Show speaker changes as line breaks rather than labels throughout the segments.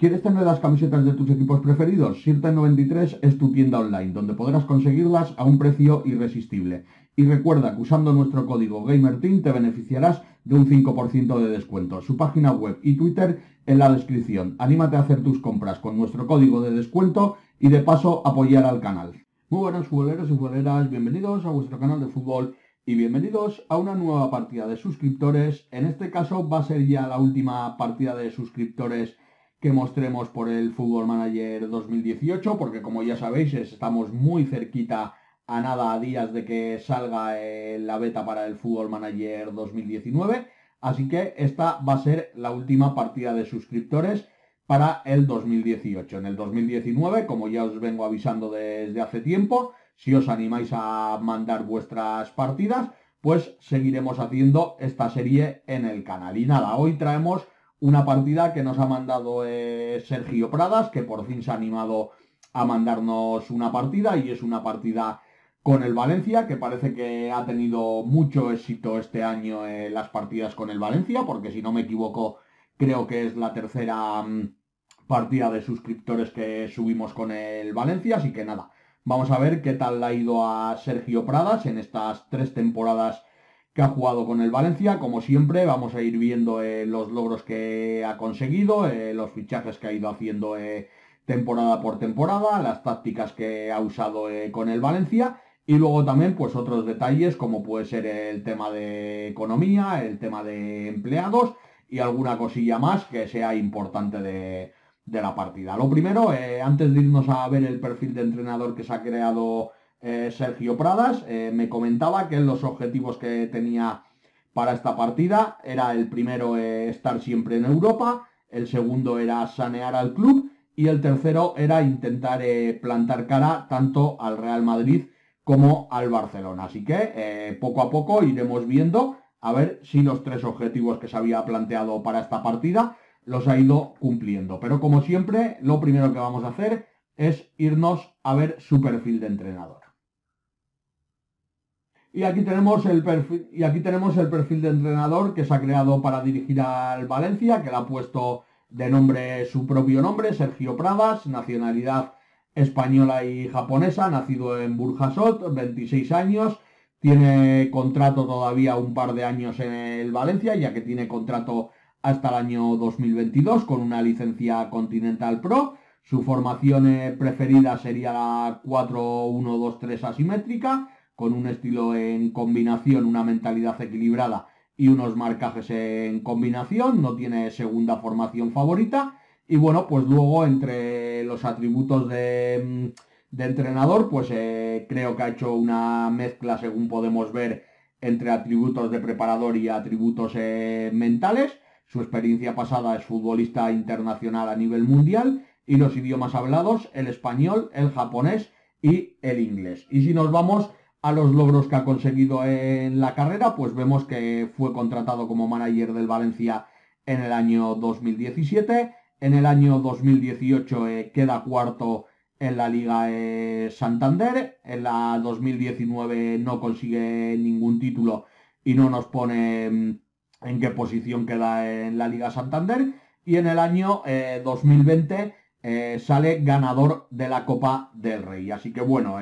¿Quieres tener las camisetas de tus equipos preferidos? Sirta 93 es tu tienda online, donde podrás conseguirlas a un precio irresistible. Y recuerda que usando nuestro código GamerTeam te beneficiarás de un 5% de descuento. Su página web y Twitter en la descripción. Anímate a hacer tus compras con nuestro código de descuento y de paso apoyar al canal. Muy buenas futboleros y futboleras, bienvenidos a vuestro canal de fútbol y bienvenidos a una nueva partida de suscriptores. En este caso va a ser ya la última partida de suscriptores que mostremos por el Football Manager 2018, porque como ya sabéis, estamos muy cerquita a nada a días de que salga eh, la beta para el Football Manager 2019. Así que esta va a ser la última partida de suscriptores para el 2018. En el 2019, como ya os vengo avisando desde hace tiempo, si os animáis a mandar vuestras partidas, pues seguiremos haciendo esta serie en el canal. Y nada, hoy traemos una partida que nos ha mandado eh, Sergio Pradas, que por fin se ha animado a mandarnos una partida y es una partida con el Valencia, que parece que ha tenido mucho éxito este año en eh, las partidas con el Valencia, porque si no me equivoco, creo que es la tercera mm, partida de suscriptores que subimos con el Valencia, así que nada, vamos a ver qué tal ha ido a Sergio Pradas en estas tres temporadas que ha jugado con el Valencia. Como siempre, vamos a ir viendo eh, los logros que ha conseguido, eh, los fichajes que ha ido haciendo eh, temporada por temporada, las tácticas que ha usado con el Valencia. Y luego también pues otros detalles como puede ser el tema de economía, el tema de empleados y alguna cosilla más que sea importante de, de la partida. Lo primero, antes de irnos a ver el perfil de entrenador que se ha creado eh, Sergio Pradas, eh, me comentaba que los objetivos que tenía para esta partida era el primero eh, estar siempre en Europa, el segundo era sanear al club y el tercero era intentar plantar cara tanto al Real Madrid como al Barcelona. Así que poco a poco iremos viendo a ver si los tres objetivos que se había planteado para esta partida los ha ido cumpliendo. Pero como siempre, lo primero que vamos a hacer es irnos a ver su perfil de entrenador. Y aquí tenemos el perfil, y aquí tenemos el perfil de entrenador que se ha creado para dirigir al Valencia, que le ha puesto de nombre su propio nombre, Sergio Pradas, nacionalidad española y japonesa, nacido en Burjasot, 26 años, tiene contrato todavía un par de años en el Valencia, ya que tiene contrato hasta el año 2022 con una licencia Continental Pro. Su formación eh, preferida sería la 4-1-2-3 asimétrica con un estilo en combinación, una mentalidad equilibrada y unos marcajes en combinación, no tiene segunda formación favorita. Y bueno, pues luego entre los atributos de, mm, entrenador, pues eh, creo que ha hecho una mezcla, según podemos ver, entre atributos de preparador y atributos eh, mentales. Su experiencia pasada es futbolista internacional a nivel mundial y los idiomas hablados, el español, el japonés y el inglés. Y si nos vamos a los logros que ha conseguido en la carrera, pues vemos que fue contratado como manager del Valencia en el año 2017. En el año 2018 eh, queda cuarto en la Liga eh, Santander. En la 2019 no consigue ningún título y no nos pone mm, en qué posición queda en la Liga Santander. Y en el año 2020 eh, sale ganador de la Copa del Rey. Así que bueno,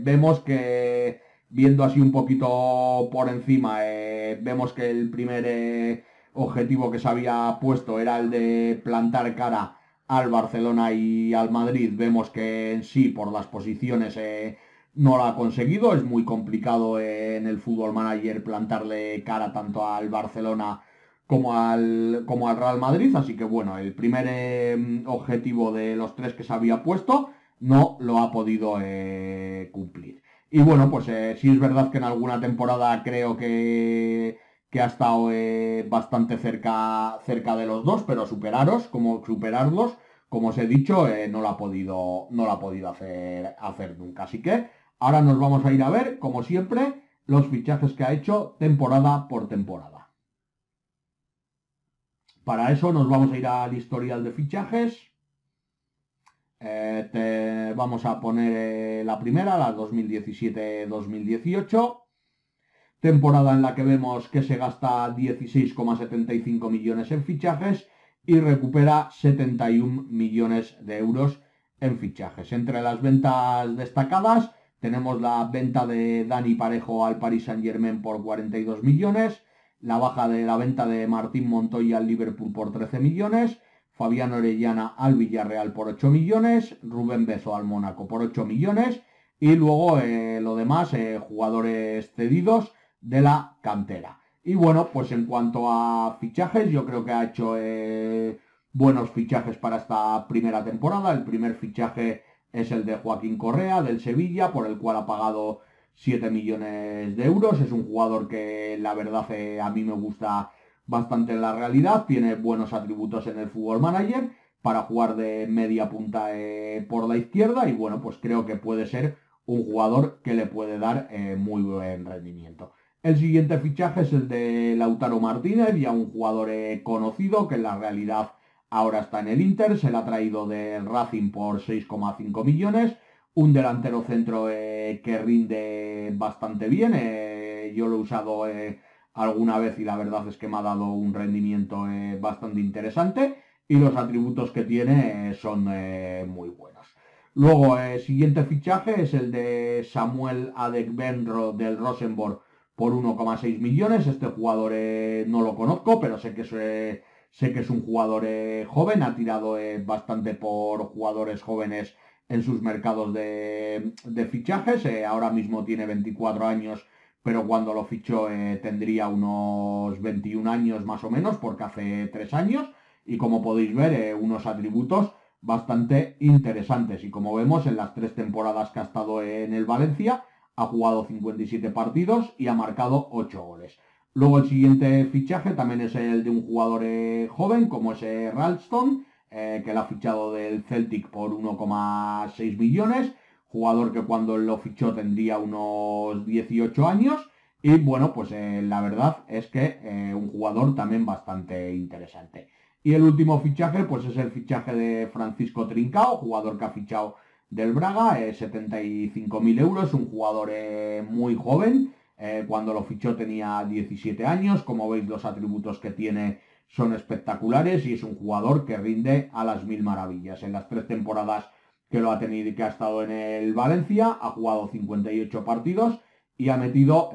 vemos que, viendo así un poquito por encima, eh, vemos que el primer eh, objetivo que se había puesto era el de plantar cara al Barcelona y al Madrid. Vemos que en sí, por las posiciones, eh, no lo ha conseguido. Es muy complicado en el fútbol manager plantarle cara tanto al Barcelona como al, como al Real Madrid. Así que bueno, el primer objetivo de los tres que se había puesto no lo ha podido eh, cumplir. Y bueno, pues si eh, sí es verdad que en alguna temporada creo que, que ha estado eh, bastante cerca, cerca de los dos, pero superaros, como superarlos, como os he dicho, no lo ha podido, no lo ha podido hacer, hacer nunca. Así que ahora nos vamos a ir a ver, como siempre, los fichajes que ha hecho temporada por temporada. Para eso nos vamos a ir al historial de fichajes. Vamos a poner eh, la primera, la 2017-2018. Temporada en la que vemos que se gasta 16,75 millones en fichajes y recupera 71 millones de euros en fichajes. Entre las ventas destacadas tenemos la venta de Dani Parejo al Paris Saint Germain por 42 millones, la baja de la venta de Martín Montoya al Liverpool por 13 millones, Fabiano Orellana al Villarreal por 8 millones, Rubén Bezo al Mónaco por 8 millones y luego eh, lo demás, eh, jugadores cedidos de la cantera. Y bueno, pues en cuanto a fichajes, yo creo que ha hecho eh, buenos fichajes para esta primera temporada. El primer fichaje es el de Joaquín Correa del Sevilla, por el cual ha pagado 7 millones de euros. Es un jugador que la verdad a mí me gusta bastante en la realidad, tiene buenos atributos en el Fútbol Manager para jugar de media punta eh, por la izquierda y bueno, pues creo que puede ser un jugador que le puede dar eh, muy buen rendimiento. El siguiente fichaje es el de Lautaro Martínez, ya un jugador eh, conocido que en la realidad ahora está en el Inter, se le ha traído del Racing por 6,5 millones, un delantero centro que rinde bastante bien, yo lo he usado alguna vez y la verdad es que me ha dado un rendimiento eh, bastante interesante y los atributos que tiene eh, son eh, muy buenos. Luego, el siguiente fichaje es el de Samuel Adekbenro del Rosenborg por 1,6 millones. Este jugador no lo conozco, pero sé que es, sé que es un jugador joven, ha tirado bastante por jugadores jóvenes en sus mercados de fichajes. ahora mismo tiene 24 años pero cuando lo fichó eh, tendría unos 21 años más o menos, porque hace 3 años, y como podéis ver, eh, unos atributos bastante interesantes. Y como vemos, en las tres temporadas que ha estado en el Valencia, ha jugado 57 partidos y ha marcado 8 goles. Luego el siguiente fichaje también es el de un jugador eh, joven, como es Ralston, que lo ha fichado del Celtic por 1,6 millones jugador que cuando lo fichó tendría unos 18 años. Y bueno, pues eh, la verdad es que eh, un jugador también bastante interesante. Y el último fichaje, pues es el fichaje de Francisco Trincao, jugador que ha fichado del Braga, eh, 75.000 euros, un jugador eh, muy joven. cuando lo fichó tenía 17 años, como veis los atributos que tiene son espectaculares y es un jugador que rinde a las mil maravillas. En las tres temporadas que lo ha tenido, que ha estado en el Valencia, ha jugado 58 partidos y ha metido 9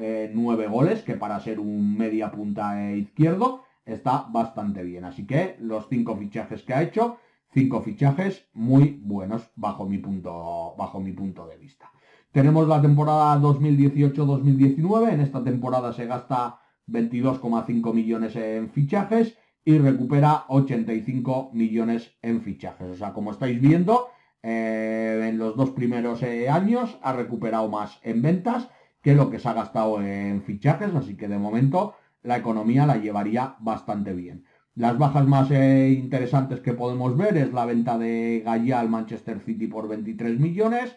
eh, goles, que para ser un media punta e izquierdo está bastante bien. Así que los 5 fichajes que ha hecho, 5 fichajes muy buenos bajo mi punto, bajo mi punto de vista. Tenemos la temporada 2018-2019, en esta temporada se gasta 22,5 millones en fichajes y recupera 85 millones en fichajes. O sea, como estáis viendo, eh, en los dos primeros eh, años ha recuperado más en ventas que lo que se ha gastado en fichajes, así que de momento la economía la llevaría bastante bien. Las bajas más eh, interesantes que podemos ver es la venta de Gallia al Manchester City por 23 millones,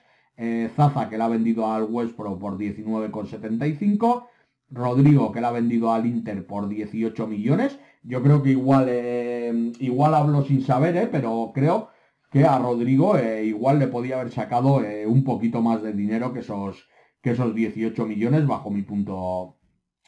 Zaza que la ha vendido al Westbrook por 19,75, Rodrigo que la ha vendido al Inter por 18 millones. Yo creo que igual, igual hablo sin saber, pero creo que a Rodrigo eh, igual le podía haber sacado eh, un poquito más de dinero que esos, que esos 18 millones bajo mi punto,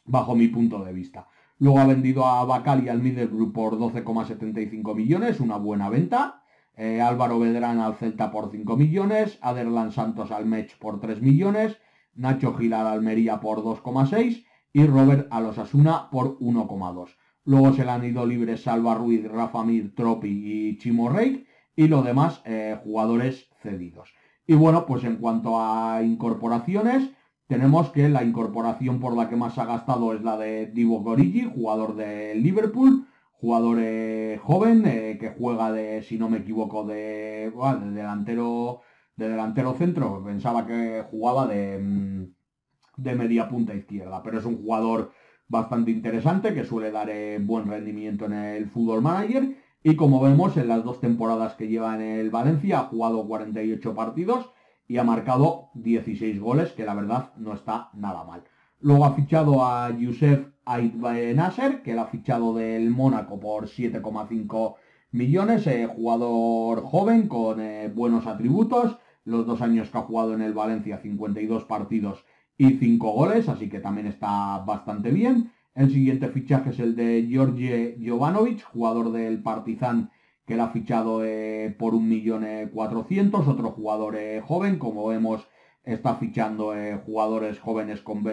bajo mi punto de vista. Luego ha vendido a y al Group por 12,75 millones, una buena venta. Eh, Álvaro Vedrán al Celta por 5 millones, Aderlan Santos al Mech por 3 millones, Nacho Gil al Almería por 2,6 y Robert a los Asuna por 1,2. Luego se le han ido libres Salva Ruiz, Rafa Mir, Tropi y Chimo Rey y lo demás eh, jugadores cedidos. Y bueno, pues en cuanto a incorporaciones, tenemos que la incorporación por la que más ha gastado es la de Divo Gorigi, jugador de Liverpool, jugador eh, joven eh, que juega de, si no me equivoco, de, delantero de delantero centro. Pensaba que jugaba mm, de, media punta izquierda, pero es un jugador bastante interesante que suele dar buen rendimiento en el fútbol manager y como vemos, en las dos temporadas que lleva en el Valencia ha jugado 48 partidos y ha marcado 16 goles, que la verdad no está nada mal. Luego ha fichado a Youssef Ait Nasser, que lo ha fichado del Mónaco por 7,5 millones, eh, jugador joven con eh, buenos atributos, los dos años que ha jugado en el Valencia 52 partidos y 5 goles, así que también está bastante bien. El siguiente fichaje es el de George Jovanovic, jugador del Partizan que la ha fichado eh, por 1.400.000, eh, otro jugador eh, joven, como vemos está fichando jugadores jóvenes con,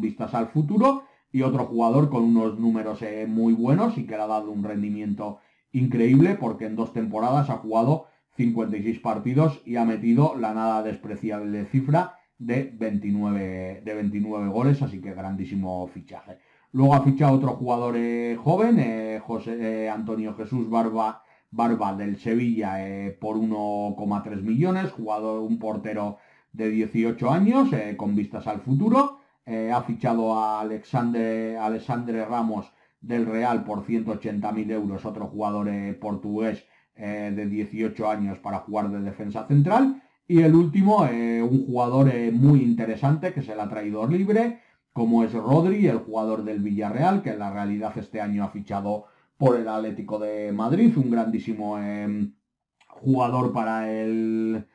vistas al futuro, y otro jugador con unos números muy buenos y que le ha dado un rendimiento increíble porque en dos temporadas ha jugado 56 partidos y ha metido la nada despreciable cifra de 29, de 29 goles, así que grandísimo fichaje. Luego ha fichado otro jugador eh, joven, eh, José, eh, Antonio Jesús Barba, Barba del Sevilla, por 1,3 millones, jugador, un portero de 18 años, con vistas al futuro. ha fichado a Alexandre, Alexandre Ramos del Real por 180.000 euros, otro jugador portugués de 18 años para jugar de defensa central. Y el último, un jugador muy interesante que se le ha traído libre, como es Rodri, el jugador del Villarreal, que en la realidad este año ha fichado por el Atlético de Madrid, un grandísimo em, jugador para el,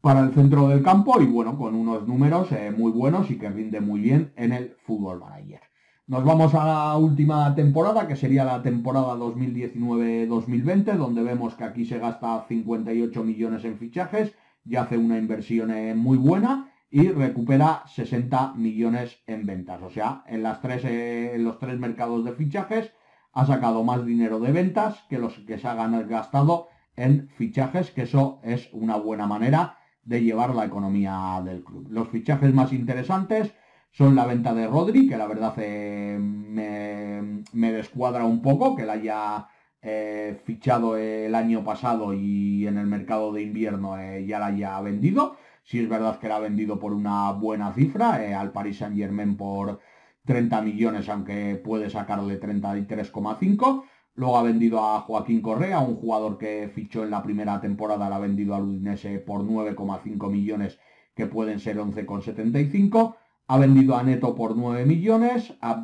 para el centro del campo y bueno, con unos números eh, muy buenos y que rinde muy bien en el fútbol manager. Nos vamos a la última temporada, que sería la temporada 2019-2020, donde vemos que aquí se gasta 58 millones en fichajes y hace una inversión eh, muy buena y recupera 60 millones en ventas. O sea, en, las tres, eh, en los tres mercados de fichajes ha sacado más dinero de ventas que los que se ha gastado en fichajes, que eso es una buena manera de llevar la economía del club. Los fichajes más interesantes son la venta de Rodri, que la verdad eh, me, me, descuadra un poco, que la haya eh, fichado el año pasado y en el mercado de invierno ya la haya vendido si es verdad que la ha vendido por una buena cifra, eh, al Paris Saint Germain por 30 millones, aunque puede sacarle 33,5. Luego ha vendido a Joaquín Correa, un jugador que fichó en la primera temporada, la ha vendido al Udinese por 9,5 millones, que pueden ser 11,75. Ha vendido a Neto por 9 millones, a,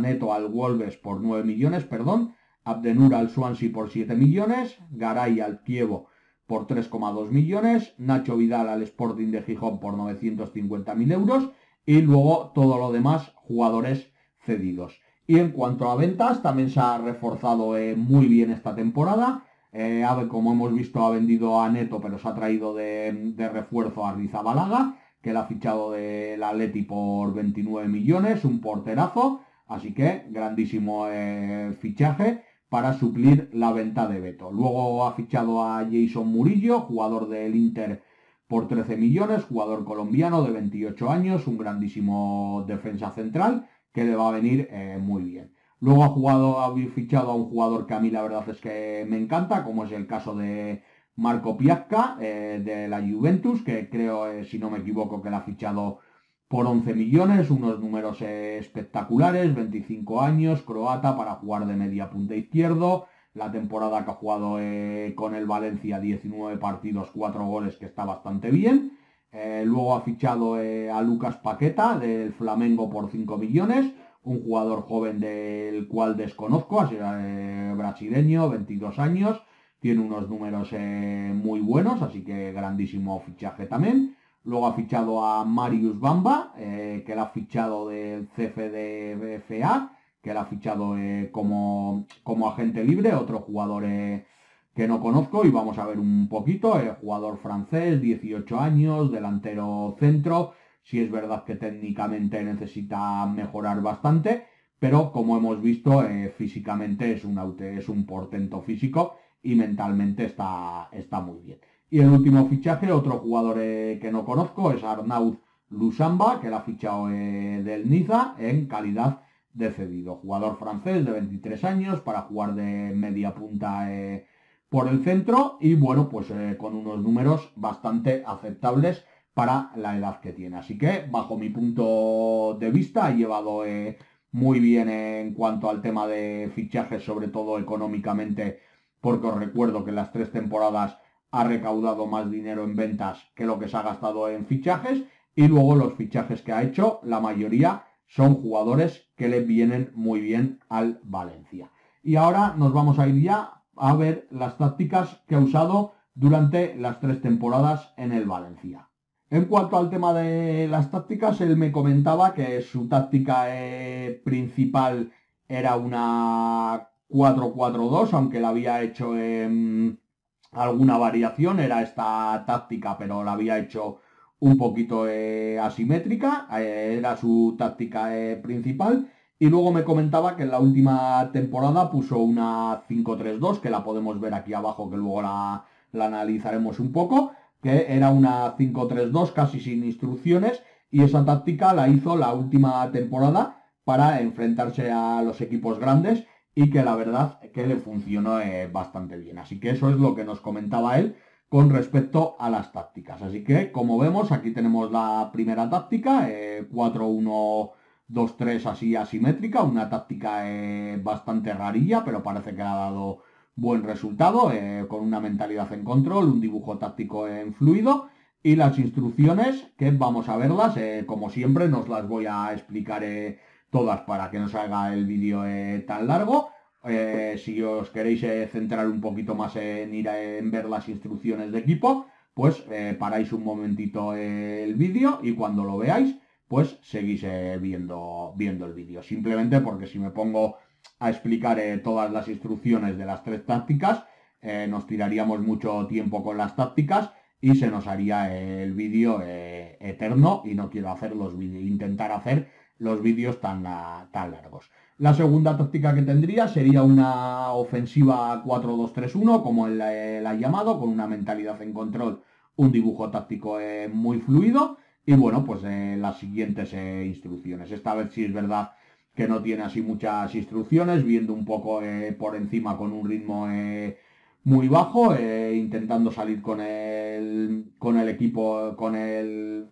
Neto al Wolves por 9 millones, perdón, Abdenur al Swansea por 7 millones, Garay al Kievo por 3,2 millones, Nacho Vidal al Sporting de Gijón por 950.000 euros y luego todo lo demás jugadores cedidos. Y en cuanto a ventas, también se ha reforzado eh, muy bien esta temporada. Eh, como hemos visto, ha vendido a Neto, pero se ha traído de, refuerzo a Rizabalaga, que la ha fichado del Atleti por 29 millones, un porterazo. Así que, grandísimo eh, fichaje para suplir la venta de Beto. Luego ha fichado a Jason Murillo, jugador del Inter por 13 millones, jugador colombiano de 28 años, un grandísimo defensa central que le va a venir eh, muy bien. Luego ha jugado, fichado a un jugador que a mí la verdad es que me encanta, como es el caso de Marco Piazca eh, de la Juventus, que creo, eh, si no me equivoco, que la ha fichado por 11 millones, unos números espectaculares, 25 años, croata para jugar de media punta izquierdo, la temporada que ha jugado eh, con el Valencia 19 partidos, 4 goles, que está bastante bien. Eh, luego ha fichado eh, a Lucas Paqueta del Flamengo por 5 millones, un jugador joven del cual desconozco, así, brasileño, 22 años, tiene unos números muy buenos, así que grandísimo fichaje también. Luego ha fichado a Marius Bamba, eh, que la ha fichado del CFDFA, que la ha fichado eh, como, como, agente libre, otro jugador eh, que no conozco y vamos a ver un poquito. El jugador francés, 18 años, delantero centro. Si es verdad que técnicamente necesita mejorar bastante, pero como hemos visto, físicamente es un, es un portento físico y mentalmente está, está muy bien. Y el último fichaje, otro jugador eh, que no conozco, es Arnaud Lusamba, que la ha fichado eh, del Niza en calidad de cedido. Jugador francés de 23 años para jugar de media punta eh, por el centro y bueno, pues con unos números bastante aceptables para la edad que tiene. Así que, bajo mi punto de vista, ha llevado muy bien en cuanto al tema de fichajes, sobre todo económicamente, porque os recuerdo que las tres temporadas ha recaudado más dinero en ventas que lo que se ha gastado en fichajes y luego los fichajes que ha hecho, la mayoría son jugadores que le vienen muy bien al Valencia. Y ahora nos vamos a ir ya a ver las tácticas que ha usado durante las tres temporadas en el Valencia. En cuanto al tema de las tácticas, él me comentaba que su táctica eh, principal era una 4-4-2, aunque la había hecho en alguna variación, era esta táctica, pero la había hecho un poquito eh, asimétrica, eh, era su táctica eh, principal. Y luego me comentaba que en la última temporada puso una 5-3-2, que la podemos ver aquí abajo, que luego la, la analizaremos un poco, que era una 5-3-2 casi sin instrucciones, y esa táctica la hizo la última temporada para enfrentarse a los equipos grandes y que la verdad que le funcionó eh, bastante bien. Así que eso es lo que nos comentaba él con respecto a las tácticas. Así que como vemos aquí tenemos la primera táctica, 4-1-2-3 eh, así asimétrica, una táctica eh, bastante rarilla, pero parece que ha dado buen resultado, con una mentalidad en control, un dibujo táctico en fluido. Y las instrucciones, que vamos a verlas, como siempre, nos las voy a explicar todas para que no salga el vídeo eh, tan largo. Eh, si os queréis eh, centrar un poquito más en ir ver las instrucciones de equipo, pues paráis un momentito el vídeo y cuando lo veáis, pues seguís viendo, viendo el vídeo. Simplemente porque si me pongo a explicar todas las instrucciones de las tres tácticas, nos tiraríamos mucho tiempo con las tácticas y se nos haría el vídeo eterno y no quiero hacer los intentar hacer los vídeos tan, ah, tan largos. La segunda táctica que tendría sería una ofensiva 4-2-3-1, como él eh, ha llamado, con una mentalidad en control, un dibujo táctico eh, muy fluido. Y bueno, pues eh, las siguientes instrucciones. Esta vez sí es verdad que no tiene así muchas instrucciones, viendo un poco por encima con un ritmo muy bajo, intentando salir con el, con el equipo, con el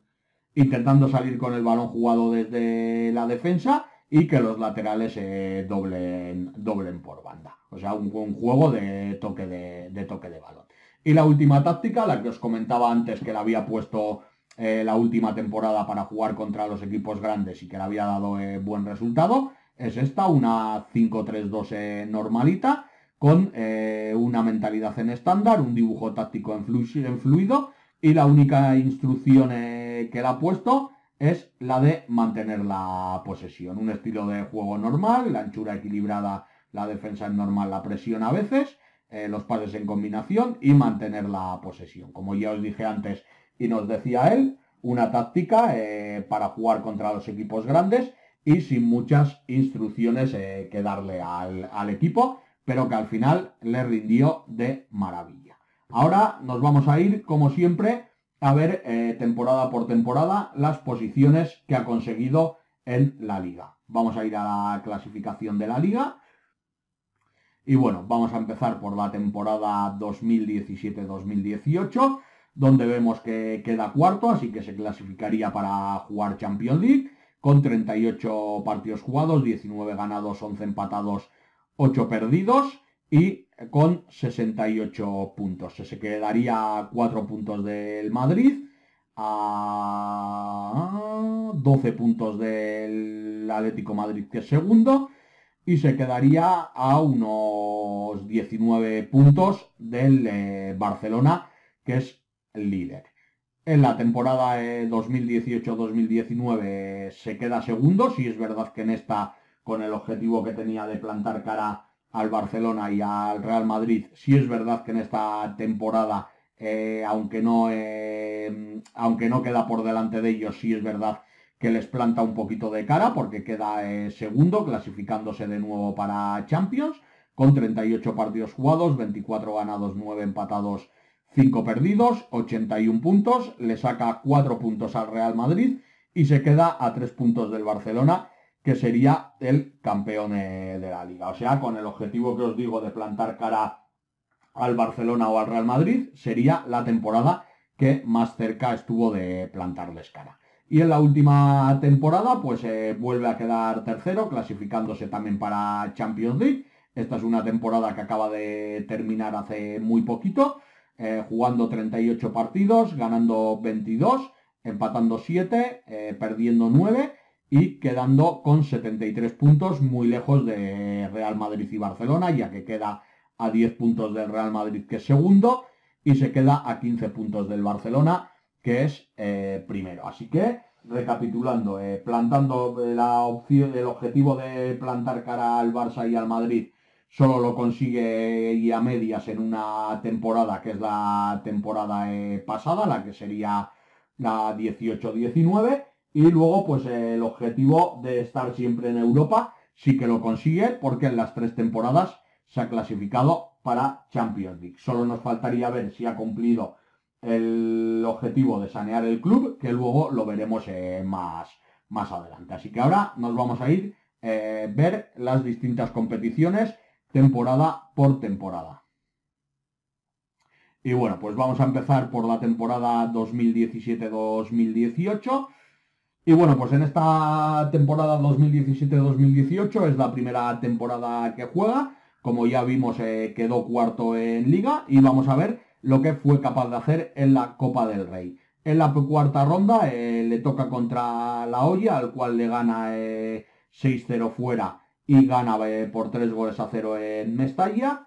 intentando salir con el balón jugado desde la defensa y que los laterales eh, doblen, doblen por banda. O sea, un, juego de toque de, toque de balón. Y la última táctica, la que os comentaba antes que la había puesto eh, la última temporada para jugar contra los equipos grandes y que le había dado eh, buen resultado, es esta, una 5-3-2 eh, normalita, con una mentalidad en estándar, un dibujo táctico en, en fluido y la única instrucción eh, que, puesto es la de mantener la posesión. Un estilo de juego normal, la anchura equilibrada, la defensa es normal, la presión a veces, eh, los pases en combinación y mantener la posesión. Como ya os dije antes y nos decía él, una táctica eh, para jugar contra los equipos grandes y sin muchas instrucciones que darle al, al equipo, pero que al final le rindió de maravilla. Ahora nos vamos a ir, como siempre, a ver eh, temporada por temporada las posiciones que ha conseguido en la liga. Vamos a ir a la clasificación de la liga. Y bueno, vamos a empezar por la temporada 2017-2018, donde vemos que queda cuarto, así que se clasificaría para jugar Champions League, con 38 partidos jugados, 19 ganados, 11 empatados, 8 perdidos y con 68 puntos. Se quedaría a 4 puntos del Madrid, a 12 puntos del Atlético Madrid que es segundo y se quedaría a unos 19 puntos del eh, Barcelona que es líder. En la temporada 2018-2019 eh, se queda segundo, si es verdad que en esta con el objetivo que tenía de plantar cara al Barcelona y al Real Madrid. Si es verdad que en esta temporada, eh, aunque, no, eh, aunque no queda por delante de ellos, sí es verdad que les planta un poquito de cara porque queda eh, segundo, clasificándose de nuevo para Champions, con 38 partidos jugados, 24 ganados, 9 empatados, 5 perdidos, 81 puntos, le saca 4 puntos al Real Madrid y se queda a 3 puntos del Barcelona que sería el campeón eh, de la liga. O sea, con el objetivo que os digo de plantar cara al Barcelona o al Real Madrid, sería la temporada que más cerca estuvo de plantarles cara. Y en la última temporada, pues eh, vuelve a quedar tercero, clasificándose también para Champions League. Esta es una temporada que acaba de terminar hace muy poquito, eh, jugando 38 partidos, ganando 22, empatando 7, perdiendo 9 y quedando con 73 puntos, muy lejos de Real Madrid y Barcelona, ya que queda a 10 puntos del Real Madrid, que es segundo, y se queda a 15 puntos del Barcelona, que es eh, primero. Así que, recapitulando, eh, plantando la opción, el objetivo de plantar cara al Barça y al Madrid, solo lo consigue y a medias en una temporada, que es la temporada eh, pasada, la que sería la 18-19 y luego, pues el objetivo de estar siempre en Europa sí que lo consigue porque en las tres temporadas se ha clasificado para Champions League. Solo nos faltaría ver si ha cumplido el objetivo de sanear el club, que luego lo veremos eh, más, más adelante. Así que ahora nos vamos a ir a eh, ver las distintas competiciones temporada por temporada. Y bueno, pues vamos a empezar por la temporada 2017-2018 y bueno, pues en esta temporada 2017-2018 es la primera temporada que juega. Como ya vimos, eh, quedó cuarto en liga y vamos a ver lo que fue capaz de hacer en la Copa del Rey. En la cuarta ronda eh, le toca contra la olla, al cual le gana 6-0 eh, fuera y gana por 3 goles a 0 en Mestalla.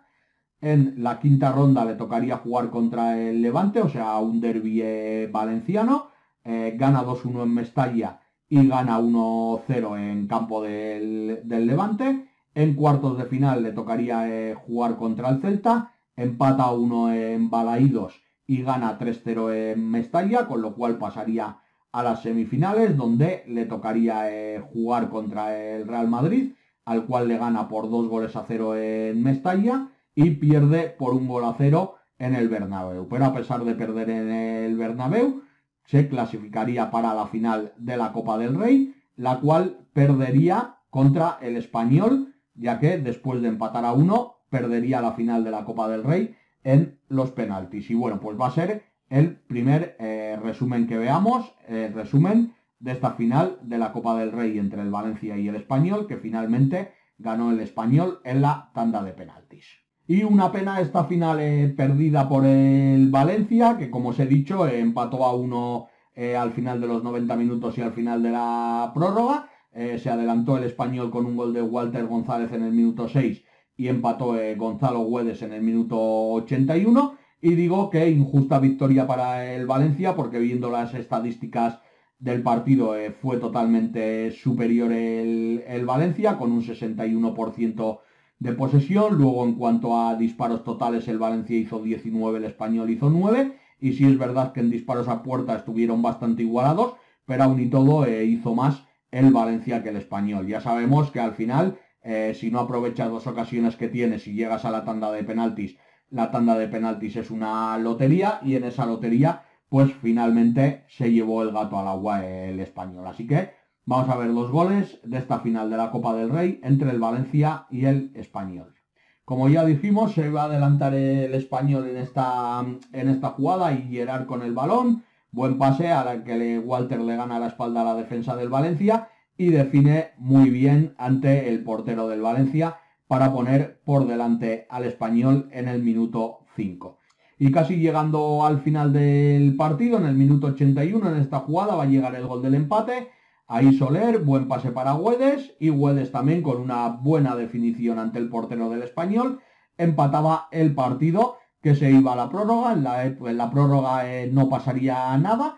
En la quinta ronda le tocaría jugar contra el Levante, o sea, un derby valenciano eh, gana 2-1 en Mestalla y gana 1-0 en campo del, Levante. En cuartos de final le tocaría eh, jugar contra el Celta, empata 1 en Balaídos y gana 3-0 en Mestalla, con lo cual pasaría a las semifinales donde le tocaría eh, jugar contra el Real Madrid, al cual le gana por 2 goles a 0 en Mestalla y pierde por un gol a 0 en el Bernabéu. Pero a pesar de perder en el Bernabéu, se clasificaría para la final de la Copa del Rey, la cual perdería contra el español, ya que después de empatar a uno, perdería la final de la Copa del Rey en los penaltis. Y bueno, pues va a ser el primer eh, resumen que veamos, eh, el resumen de esta final de la Copa del Rey entre el Valencia y el español, que finalmente ganó el español en la tanda de penaltis. Y una pena esta final eh, perdida por el Valencia, que como os he dicho, eh, empató a uno eh, al final de los 90 minutos y al final de la prórroga. se adelantó el español con un gol de Walter González en el minuto 6 y empató Gonzalo Güedes en el minuto 81. Y digo que injusta victoria para el Valencia, porque viendo las estadísticas del partido fue totalmente superior el Valencia, con un 61% de posesión. Luego, en cuanto a disparos totales, el Valencia hizo 19, el Español hizo 9. Y sí es verdad que en disparos a puerta estuvieron bastante igualados, pero aún y todo eh, hizo más el Valencia que el Español. Ya sabemos que al final, eh, si no aprovechas dos ocasiones que tienes y llegas a la tanda de penaltis, la tanda de penaltis es una lotería y en esa lotería, pues finalmente se llevó el gato al agua el Español. Así que Vamos a ver los goles de esta final de la Copa del Rey entre el Valencia y el Español. Como ya dijimos, se va a adelantar el Español en esta, en esta jugada y Gerard con el balón. Buen pase a la que Walter le gana la espalda a la defensa del Valencia y define muy bien ante el portero del Valencia para poner por delante al español en el minuto 5. Y casi llegando al final del partido, en el minuto 81, en esta jugada va a llegar el gol del empate Ahí Soler, buen pase para Güedes y Güedes también con una buena definición ante el portero del español empataba el partido que se iba a la prórroga, en la, prórroga eh, no pasaría nada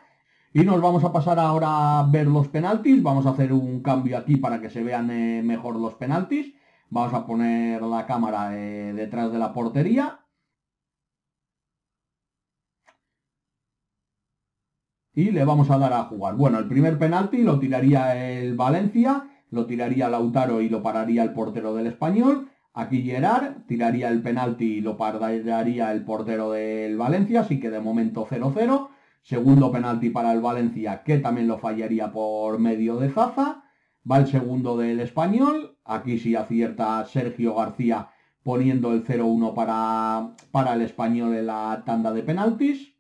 y nos vamos a pasar ahora a ver los penaltis, vamos a hacer un cambio aquí para que se vean eh, mejor los penaltis, vamos a poner la cámara eh, detrás de la portería y le vamos a dar a jugar. Bueno, el primer penalti lo tiraría el Valencia, lo tiraría Lautaro y lo pararía el portero del español. Aquí Gerard tiraría el penalti y lo pararía el portero del Valencia, así que de momento 0-0. Segundo penalti para el Valencia, que también lo fallaría por medio de Zaza. Va el segundo del español. Aquí sí acierta Sergio García poniendo el 0-1 para, para el español en la tanda de penaltis.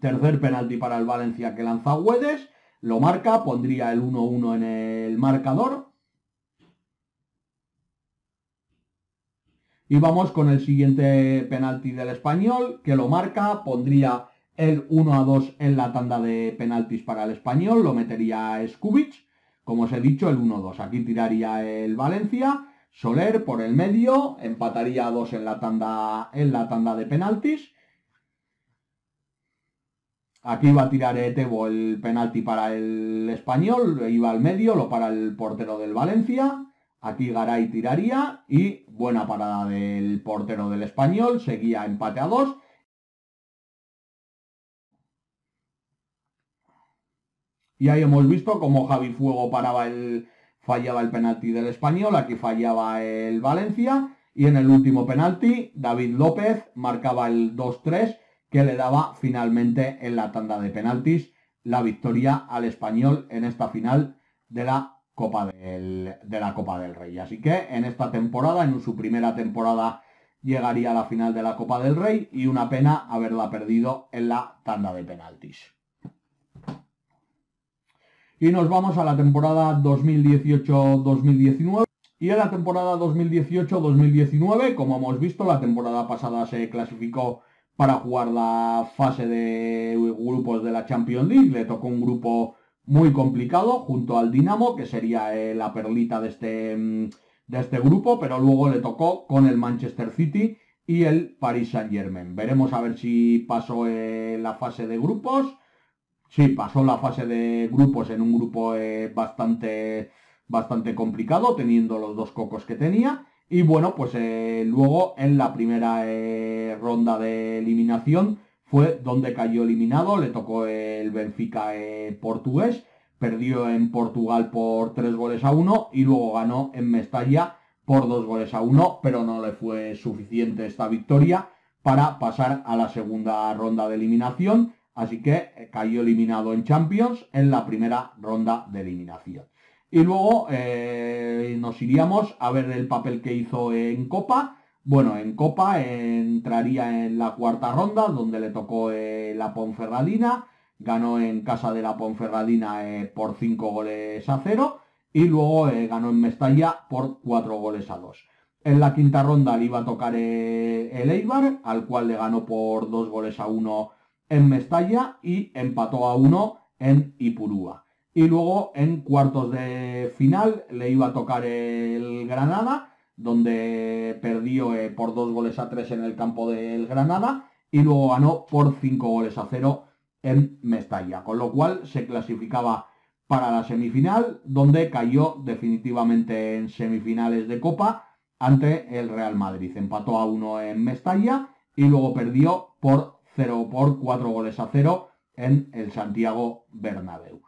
Tercer penalti para el Valencia que lanza Güedes. Lo marca, pondría el 1-1 en el marcador. Y vamos con el siguiente penalti del español, que lo marca, pondría el 1-2 en la tanda de penaltis para el español, lo metería Skubic, como os he dicho, el 1-2. Aquí tiraría el Valencia, Soler por el medio, empataría a 2 en la tanda, en la tanda de penaltis Aquí iba a tirar Etebo el penalti para el español, iba al medio, lo para el portero del Valencia. Aquí Garay tiraría y buena parada del portero del español, seguía empate a dos. Y ahí hemos visto cómo Javi Fuego paraba el, fallaba el penalti del español, aquí fallaba el Valencia. Y en el último penalti, David López marcaba el 2-3 que le daba finalmente en la tanda de penaltis la victoria al español en esta final de la Copa del, de la Copa del Rey. Así que en esta temporada, en su primera temporada, llegaría a la final de la Copa del Rey y una pena haberla perdido en la tanda de penaltis. Y nos vamos a la temporada 2018-2019. Y en la temporada 2018-2019, como hemos visto, la temporada pasada se clasificó para jugar la fase de grupos de la Champions League. Le tocó un grupo muy complicado junto al Dinamo, que sería eh, la perlita de este, mm, de este grupo, pero luego le tocó con el Manchester City y el Paris Saint Germain. Veremos a ver si pasó eh, la fase de grupos. Sí, pasó la fase de grupos en un grupo eh, bastante, bastante complicado, teniendo los dos cocos que tenía. Y bueno, pues eh, luego en la primera eh, ronda de eliminación fue donde cayó eliminado, le tocó el Benfica eh, portugués, perdió en Portugal por 3 goles a 1 y luego ganó en Mestalla por 2 goles a 1, pero no le fue suficiente esta victoria para pasar a la segunda ronda de eliminación, así que cayó eliminado en Champions en la primera ronda de eliminación. Y luego eh, nos iríamos a ver el papel que hizo en Copa. Bueno, en Copa entraría en la cuarta ronda, donde le tocó eh, la Ponferradina. Ganó en casa de la Ponferradina eh, por 5 goles a 0. Y luego ganó en Mestalla por 4 goles a 2. En la quinta ronda le iba a tocar el Eibar, al cual le ganó por 2 goles a 1 en Mestalla y empató a 1 en Ipurúa. Y luego en cuartos de final le iba a tocar el Granada, donde perdió eh, por dos goles a tres en el campo del Granada y luego ganó por cinco goles a cero en Mestalla, con lo cual se clasificaba para la semifinal, donde cayó definitivamente en semifinales de Copa ante el Real Madrid. Empató a uno en Mestalla y luego perdió por 0 por cuatro goles a cero en el Santiago Bernabéu.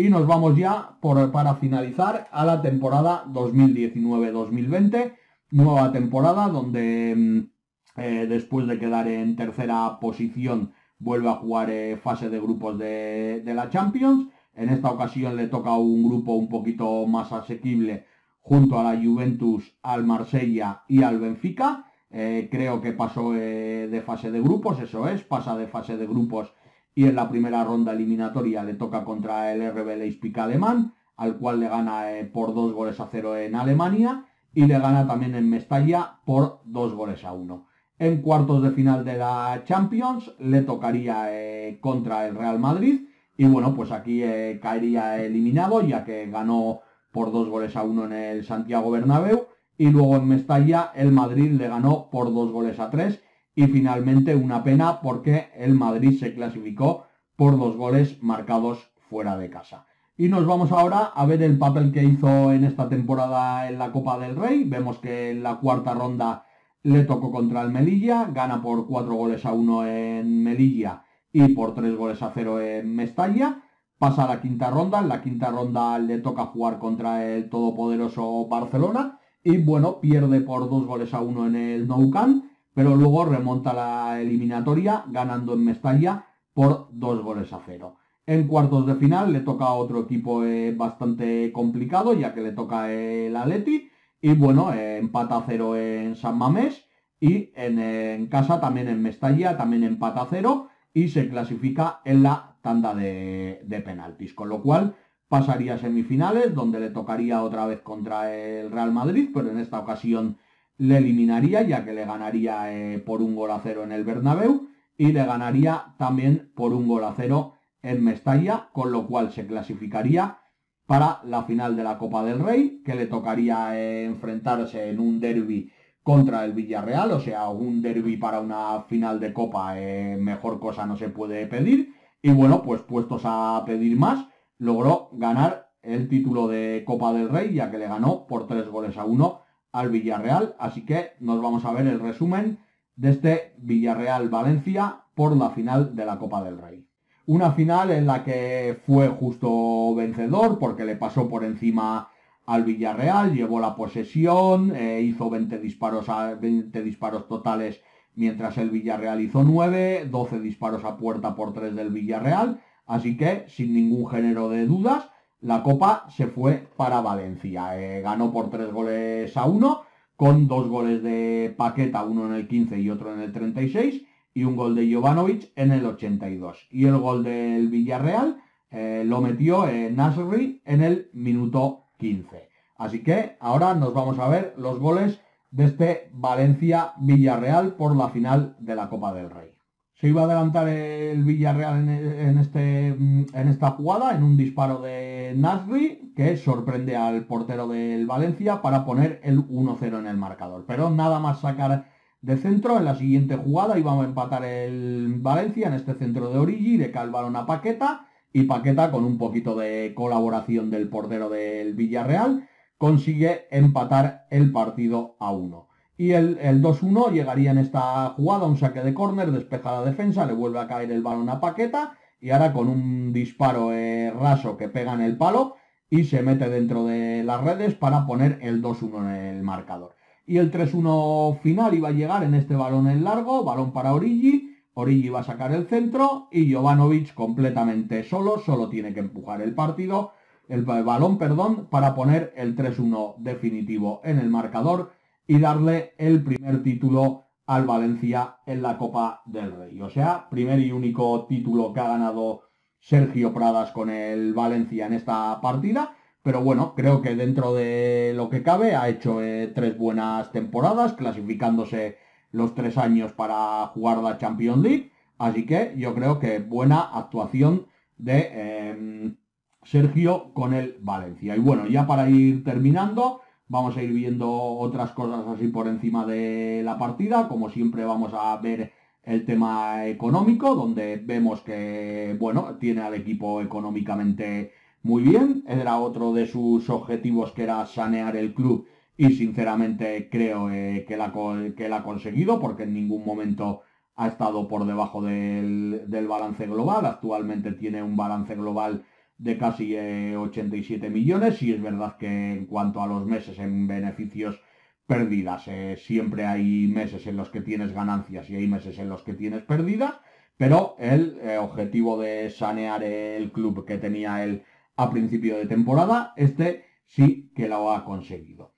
Y nos vamos ya para finalizar a la temporada 2019-2020, nueva temporada donde mm, eh, después de quedar en tercera posición vuelve a jugar eh, fase de grupos de, la Champions. En esta ocasión le toca un grupo un poquito más asequible junto a la Juventus, al Marsella y al Benfica. Eh, creo que pasó de fase de grupos, eso es, pasa de fase de grupos y en la primera ronda eliminatoria le toca contra el RB Leipzig alemán, al cual le gana eh, por dos goles a cero en Alemania y le gana también en Mestalla por dos goles a uno. En cuartos de final de la Champions le tocaría eh, contra el Real Madrid y bueno, pues aquí eh, caería eliminado ya que ganó por dos goles a uno en el Santiago Bernabéu y luego en Mestalla el Madrid le ganó por dos goles a tres y finalmente una pena porque el Madrid se clasificó por dos goles marcados fuera de casa. Y nos vamos ahora a ver el papel que hizo en esta temporada en la Copa del Rey. Vemos que en la cuarta ronda le tocó contra el Melilla, gana por cuatro goles a uno en Melilla y por tres goles a cero en Mestalla. Pasa a la quinta ronda, en la quinta ronda le toca jugar contra el todopoderoso Barcelona y bueno, pierde por dos goles a uno en el Nou Camp pero luego remonta la eliminatoria ganando en Mestalla por dos goles a cero. En cuartos de final le toca a otro equipo eh, bastante complicado, ya que le toca el Atleti. Y bueno, eh, empata a cero en San Mamés. Y en, casa también en Mestalla, también empata a cero. Y se clasifica en la tanda de, de penaltis. Con lo cual pasaría a semifinales, donde le tocaría otra vez contra el Real Madrid, pero en esta ocasión le eliminaría, ya que le ganaría eh, por un gol a cero en el Bernabéu y le ganaría también por un gol a cero en Mestalla, con lo cual se clasificaría para la final de la Copa del Rey, que le tocaría eh, enfrentarse en un derby contra el Villarreal, o sea, un derby para una final de Copa, eh, mejor cosa no se puede pedir. Y bueno, pues puestos a pedir más, logró ganar el título de Copa del Rey, ya que le ganó por tres goles a uno al Villarreal, así que nos vamos a ver el resumen de este Villarreal-Valencia por la final de la Copa del Rey. Una final en la que fue justo vencedor porque le pasó por encima al Villarreal, llevó la posesión, eh, hizo 20 disparos, a, 20 disparos totales mientras el Villarreal hizo 9, 12 disparos a puerta por 3 del Villarreal, así que sin ningún género de dudas, la Copa se fue para Valencia. Eh, ganó por tres goles a uno, con dos goles de Paqueta, uno en el 15 y otro en el 36, y un gol de Jovanovic en el 82. Y el gol del Villarreal eh, lo metió eh, Nasri en el minuto 15. Así que ahora nos vamos a ver los goles de este Valencia-Villarreal por la final de la Copa del Rey se iba a adelantar el Villarreal en, este, mm, en esta jugada, en un disparo de Nazri que sorprende al portero del Valencia para poner el 1-0 en el marcador. Pero nada más sacar de centro, en la siguiente jugada iba a empatar el Valencia en este centro de Origi, de Calvaron a Paqueta, y Paqueta con un poquito de colaboración del portero del Villarreal consigue empatar el partido a 1. Y el, el 2-1 llegaría en esta jugada, un saque de córner, despeja la defensa, le vuelve a caer el balón a Paqueta y ahora con un disparo eh, raso que pega en el palo y se mete dentro de las redes para poner el 2-1 en el marcador. Y el 3-1 final iba a llegar en este balón en largo, balón para Origi, Origi va a sacar el centro y Jovanovic completamente solo, solo tiene que empujar el partido, el balón, perdón, para poner el 3-1 definitivo en el marcador y darle el primer título al Valencia en la Copa del Rey. O sea, primer y único título que ha ganado Sergio Pradas con el Valencia en esta partida. Pero bueno, creo que dentro de lo que cabe ha hecho eh, tres buenas temporadas, clasificándose los tres años para jugar la Champions League. Así que yo creo que buena actuación de em, Sergio con el Valencia. Y bueno, ya para ir terminando, Vamos a ir viendo otras cosas así por encima de la partida. Como siempre vamos a ver el tema económico, donde vemos que, bueno, tiene al equipo económicamente muy bien. Era otro de sus objetivos que era sanear el club y sinceramente creo eh, que, la, que la ha conseguido porque en ningún momento ha estado por debajo del balance global. Actualmente tiene un balance global de casi 87 eh, millones y es verdad que en cuanto a los meses en beneficios perdidas, eh, siempre hay meses en los que tienes ganancias y hay meses en los que tienes pérdidas, pero el eh, objetivo de sanear el club que tenía él a principio de temporada, este sí que lo ha conseguido.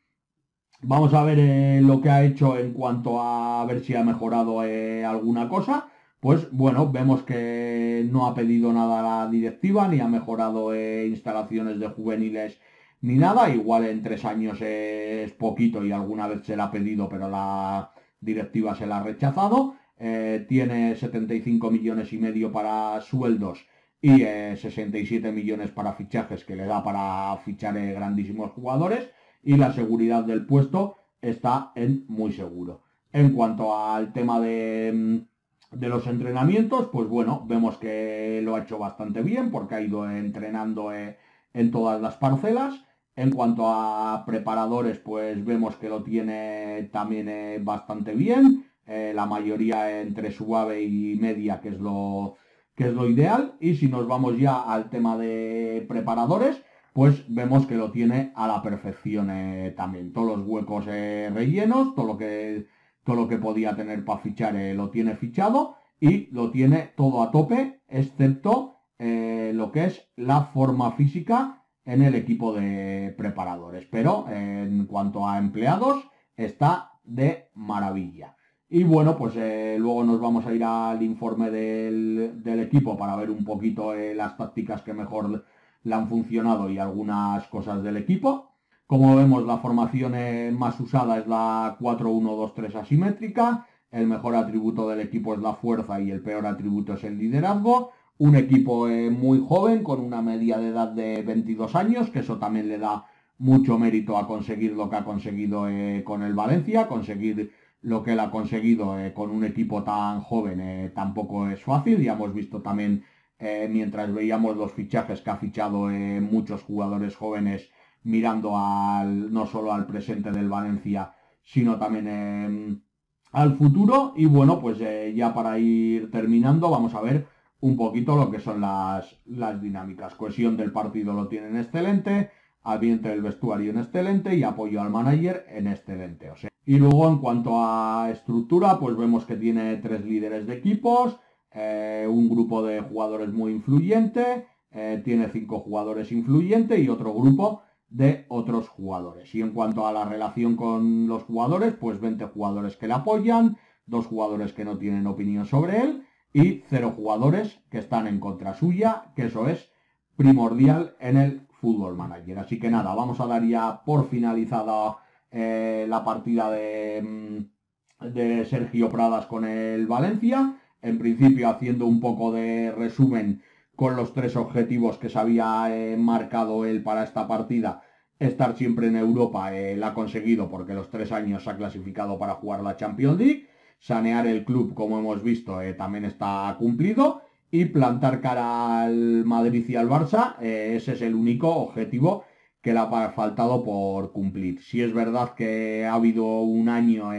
Vamos a ver lo que ha hecho en cuanto a ver si ha mejorado alguna cosa pues bueno, vemos que no ha pedido nada la directiva, ni ha mejorado eh, instalaciones de juveniles ni nada. Igual en tres años es poquito y alguna vez se la ha pedido, pero la directiva se la ha rechazado. Eh, tiene 75 millones y medio para sueldos y 67 eh, millones para fichajes que le da para fichar grandísimos jugadores y la seguridad del puesto está en muy seguro. En cuanto al tema de mm, de los entrenamientos, pues bueno, vemos que lo ha hecho bastante bien porque ha ido entrenando eh, en todas las parcelas. En cuanto a preparadores, pues vemos que lo tiene también eh, bastante bien. Eh, la mayoría entre suave y media, que es, lo, que es lo ideal. Y si nos vamos ya al tema de preparadores, pues vemos que lo tiene a la perfección también. Todos los huecos rellenos, todo lo que todo lo que podía tener para fichar eh, lo tiene fichado y lo tiene todo a tope, excepto eh, lo que es la forma física en el equipo de preparadores. Pero en cuanto a empleados, está de maravilla. Y bueno, pues eh, luego nos vamos a ir al informe del equipo para ver un poquito las tácticas que mejor le han funcionado y algunas cosas del equipo. Como vemos, la formación eh, más usada es la 4-1-2-3 asimétrica. El mejor atributo del equipo es la fuerza y el peor atributo es el liderazgo. Un equipo eh, muy joven, con una media de edad de 22 años, que eso también le da mucho mérito a conseguir lo que ha conseguido eh, con el Valencia. Conseguir lo que él ha conseguido con un equipo tan joven tampoco es fácil. Ya hemos visto también, mientras veíamos los fichajes, que ha fichado muchos jugadores jóvenes mirando al, no solo al presente del Valencia, sino también em, al futuro. Y bueno, pues eh, ya para ir terminando, vamos a ver un poquito lo que son las, las dinámicas. Cohesión del partido lo tienen excelente, ambiente del vestuario en excelente y apoyo al manager en excelente. y luego en cuanto a estructura, pues vemos que tiene tres líderes de equipos, eh, un grupo de jugadores muy influyente, eh, tiene cinco jugadores influyentes y otro grupo de otros jugadores. Y en cuanto a la relación con los jugadores, pues 20 jugadores que le apoyan, dos jugadores que no tienen opinión sobre él y cero jugadores que están en contra suya, que eso es primordial en el Fútbol Manager. Así que nada, vamos a dar ya por finalizada eh, la partida de, mm, de Sergio Pradas con el Valencia. En principio haciendo un poco de resumen con los tres objetivos que se había eh, marcado él para esta partida. Estar siempre en Europa eh, ha conseguido porque los tres años se ha clasificado para jugar la Champions League. Sanear el club, como hemos visto, eh, también está cumplido. Y plantar cara al Madrid y al Barça, ese es el único objetivo que le ha faltado por cumplir. Si es verdad que ha habido un año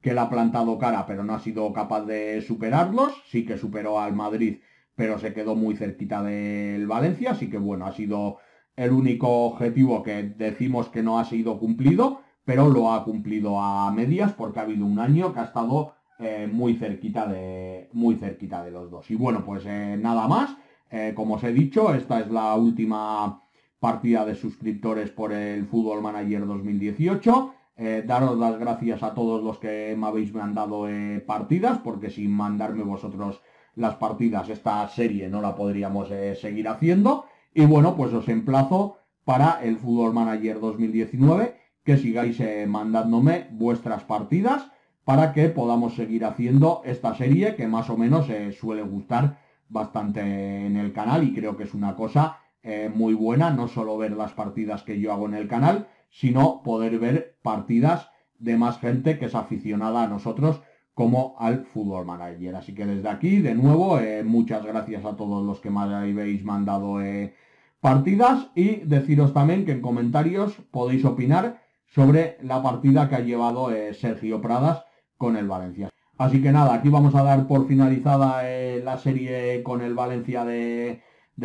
que le ha plantado cara, pero no ha sido capaz de superarlos. Sí que superó al Madrid pero se quedó muy cerquita del Valencia, así que bueno, ha sido el único objetivo que decimos que no ha sido cumplido, pero lo ha cumplido a medias porque ha habido un año que ha estado eh, muy, cerquita de, muy cerquita de los dos. Y bueno, pues eh, nada más, eh, como os he dicho, esta es la última partida de suscriptores por el Football Manager 2018. daros las gracias a todos los que me habéis mandado partidas, porque sin mandarme vosotros las partidas. Esta serie no la podríamos eh, seguir haciendo. Y bueno, pues os emplazo para el Fútbol Manager 2019, que sigáis eh, mandándome vuestras partidas para que podamos seguir haciendo esta serie que más o menos eh, suele gustar bastante en el canal y creo que es una cosa muy buena, no solo ver las partidas que yo hago en el canal, sino poder ver partidas de más gente que es aficionada a nosotros como al Fútbol Manager. Así que desde aquí, de nuevo, eh, muchas gracias a todos los que me habéis mandado eh, partidas y deciros también que en comentarios podéis opinar sobre la partida que ha llevado eh, Sergio Pradas con el Valencia. Así que nada, aquí vamos a dar por finalizada la serie con el Valencia de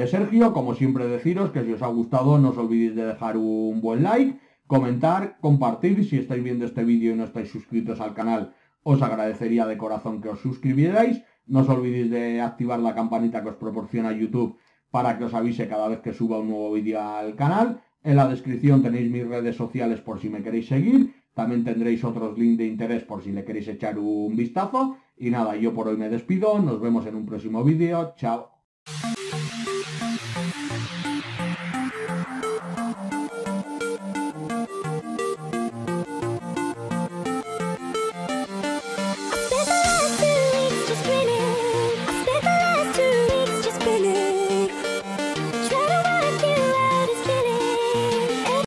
Sergio. Como siempre deciros que si os ha gustado no os olvidéis de dejar un buen like, comentar, compartir. Si estáis viendo este vídeo y no estáis suscritos al canal, os agradecería de corazón que os suscribierais. No os olvidéis de activar la campanita que os proporciona YouTube para que os avise cada vez que suba un nuevo vídeo al canal. En la descripción tenéis mis redes sociales por si me queréis seguir. También tendréis otros links de interés por si le queréis echar un vistazo. Y nada, yo por hoy me despido. Nos vemos en un próximo vídeo. Chao.